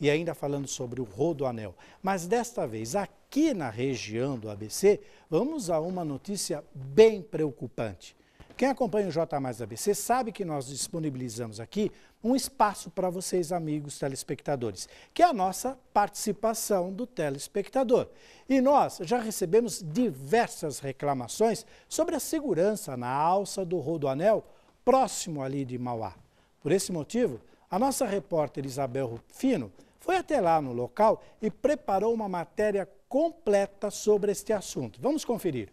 E ainda falando sobre o Rodoanel. Mas desta vez, aqui na região do ABC, vamos a uma notícia bem preocupante. Quem acompanha o J Mais ABC sabe que nós disponibilizamos aqui um espaço para vocês, amigos telespectadores, que é a nossa participação do telespectador. E nós já recebemos diversas reclamações sobre a segurança na alça do Rodoanel, próximo ali de Mauá. Por esse motivo, a nossa repórter Isabel Rufino foi até lá no local e preparou uma matéria completa sobre este assunto. Vamos conferir.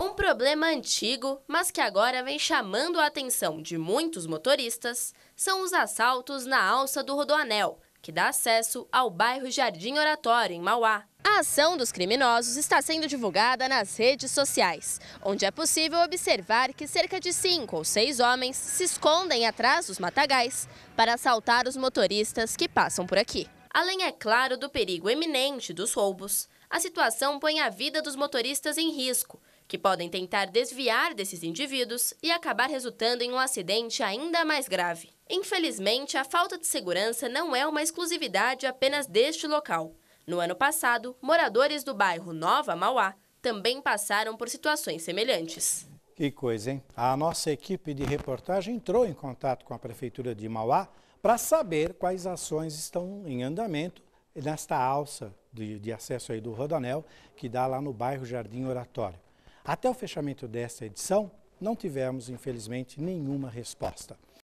Um problema antigo, mas que agora vem chamando a atenção de muitos motoristas, são os assaltos na alça do Rodoanel, que dá acesso ao bairro Jardim Oratório, em Mauá. A ação dos criminosos está sendo divulgada nas redes sociais, onde é possível observar que cerca de cinco ou seis homens se escondem atrás dos matagais para assaltar os motoristas que passam por aqui. Além, é claro, do perigo eminente dos roubos, a situação põe a vida dos motoristas em risco, que podem tentar desviar desses indivíduos e acabar resultando em um acidente ainda mais grave. Infelizmente, a falta de segurança não é uma exclusividade apenas deste local. No ano passado, moradores do bairro Nova Mauá também passaram por situações semelhantes. E coisa, hein? A nossa equipe de reportagem entrou em contato com a Prefeitura de Mauá para saber quais ações estão em andamento nesta alça de, de, acesso aí do Rodanel, que dá lá no bairro Jardim Oratório. Até o fechamento desta edição, não tivemos, infelizmente, nenhuma resposta.